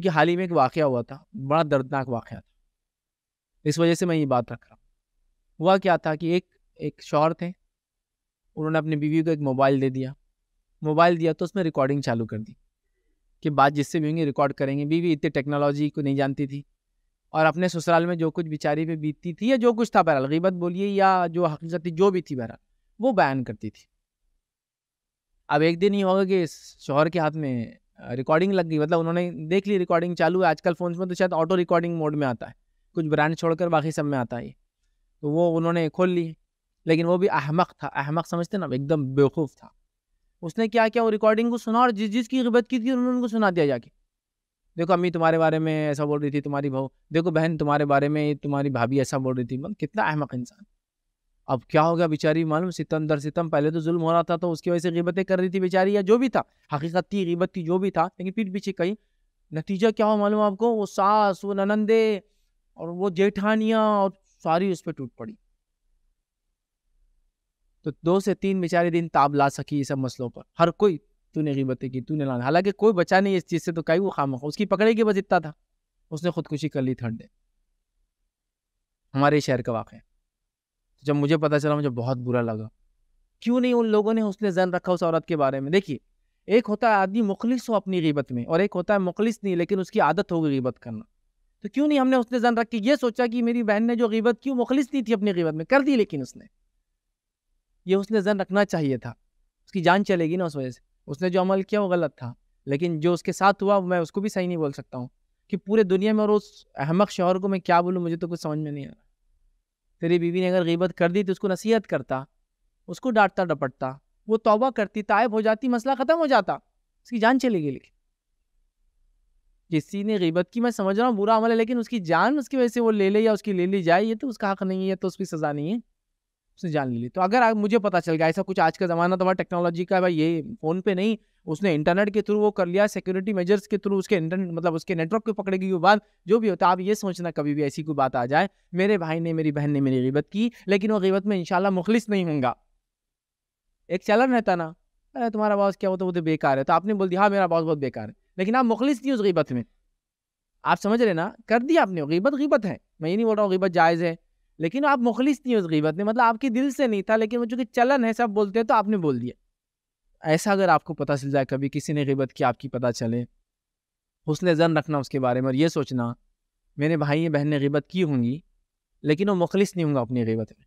क्योंकि हाल ही में एक वाक़ हुआ था बड़ा दर्दनाक वाक़ था इस वजह से मैं ये बात रख रहा हूँ हुआ क्या था कि एक एक शौहर थे उन्होंने अपनी बीवी को एक मोबाइल दे दिया मोबाइल दिया तो उसमें रिकॉर्डिंग चालू कर दी कि बात जिससे भी होंगी रिकॉर्ड करेंगे बीवी इतनी टेक्नोलॉजी को नहीं जानती थी और अपने ससुराल में जो कुछ बेचारी पे बीतती थी या जो कुछ था बहरहाल गीबत बोलिए या जो हकीकत थी जो भी थी बहरहाल वो बयान करती थी अब एक दिन ये होगा कि शोहर के हाथ में रिकॉर्डिंग लग गई मतलब उन्होंने देख ली रिकॉर्डिंग चालू है आजकल फ़ोन में तो शायद ऑटो रिकॉर्डिंग मोड में आता है कुछ ब्रांड छोड़कर बाकी सब में आता है तो वो उन्होंने खोल ली लेकिन वो भी अहमक था अहमक समझते ना एकदम बेवकूफ़ था उसने क्या किया वो रिकॉर्डिंग को सुना और जिस जिस की गिबत की थी उन्होंने उनको सुना दिया जाके देखो अम्मी तुम्हारे बारे में ऐसा बोल रही थी तुम्हारी बहू देखो बहन तुम्हारे बारे में तुम्हारी भाभी ऐसा बोल रही थी मतलब कितना अहमक इंसान अब क्या हो गया बेचारी मालूम सितम दर सितम पहले तो जुल्म हो रहा था तो उसकी वजह से गिबतें कर रही थी बेचारी या जो भी था हकीकत थी गिबत थी जो भी था लेकिन पीठ पीछे कहीं नतीजा क्या हो मालूम आपको वो सास वो ननंदे और वो जेठानियाँ और सारी उस पर टूट पड़ी तो दो से तीन बेचारे दिन ताब ला सकी ये सब मसलों पर हर कोई तूने गिबतें की तूने लाना हालांकि कोई बचा नहीं इस चीज़ से तो कहीं वो खामो उसकी पकड़ेगी बस इतना था उसने खुदकुशी कर ली थर्ड डे हमारे शहर का वाक़ है जब मुझे पता चला मुझे बहुत बुरा लगा क्यों नहीं उन लोगों ने उसने जन रखा उस औरत के बारे में देखिए एक होता है आदमी मुखलिस हो अपनी गिबत में और एक होता है मुखलिस नहीं लेकिन उसकी आदत होगी गिबत करना तो क्यों नहीं हमने उसने जन रख के ये सोचा कि मेरी बहन ने जो गिबत की मुखलिस नहीं थी अपनी गिबत में कर दी लेकिन उसने ये उसने जन रखना चाहिए था उसकी जान चलेगी ना उस वजह से उसने जो अमल किया वो गलत था लेकिन जो उसके साथ हुआ मैं उसको भी सही नहीं बोल सकता हूँ कि पूरे दुनिया में और उस अहमक शोहर को मैं क्या बोलूँ मुझे तो कुछ समझ में नहीं आ रहा तेरी बीवी ने अगर गीबत कर दी तो उसको नसीहत करता उसको डांटता डपटता वो तौबा करती तायब हो जाती मसला ख़त्म हो जाता उसकी जान चली गई लेकिन किसी ने गिबत की मैं समझ रहा हूँ बुरा अमल है लेकिन उसकी जान उसकी वजह से वो ले ले या उसकी ले ली जाए ये तो उसका हक नहीं है तो उसकी सज़ा नहीं है उसने जान ले ली तो अगर मुझे पता चल गया ऐसा कुछ आज का ज़माना तो हमारा टेक्नोलॉजी का भाई ये फ़ोन पे नहीं उसने इंटरनेट के थ्रू वो कर लिया सिक्योरिटी मेजर्स के थ्रू उसके इंटरनेट मतलब उसके नेटवर्क को पकड़ेगी के बाद जो भी होता तो है आप ये सोचना कभी भी ऐसी कोई बात आ जाए मेरे भाई ने मेरी बहन ने मेरी गिबत की लेकिन वो गिबत में इनशाला मुखलिस नहीं होंगे एक चलन रहता ना अरे तुम्हारा बॉस क्या होता वो तो बेकार है तो आपने बोल दिया हाँ मेरा बॉस बहुत बेकार है लेकिन आप मुखलिस नहीं उस गिबत में आप समझ रहे ना कर दिया आपने गिबत गिबत है मैं ये नहीं बोल रहा हूँ गिबत जायज़ है लेकिन आप मुखलिस नहीं उस गीबत में मतलब आपके दिल से नहीं था लेकिन वो चूँकि चलन है सब बोलते हैं तो आपने बोल दिया ऐसा अगर आपको पता चल जाए कभी किसी ने गीबत की आपकी पता चले उसने जन रखना उसके बारे में और ये सोचना मेरे भाई या बहन ने गीबत की होंगी लेकिन वो मुखलिस नहीं होंगे अपनी गीबत में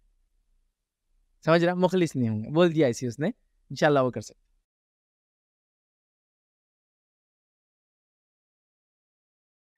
समझ रहा मुखलिस नहीं होंगे बोल दिया ऐसी उसने इंशाल्लाह वो कर सकते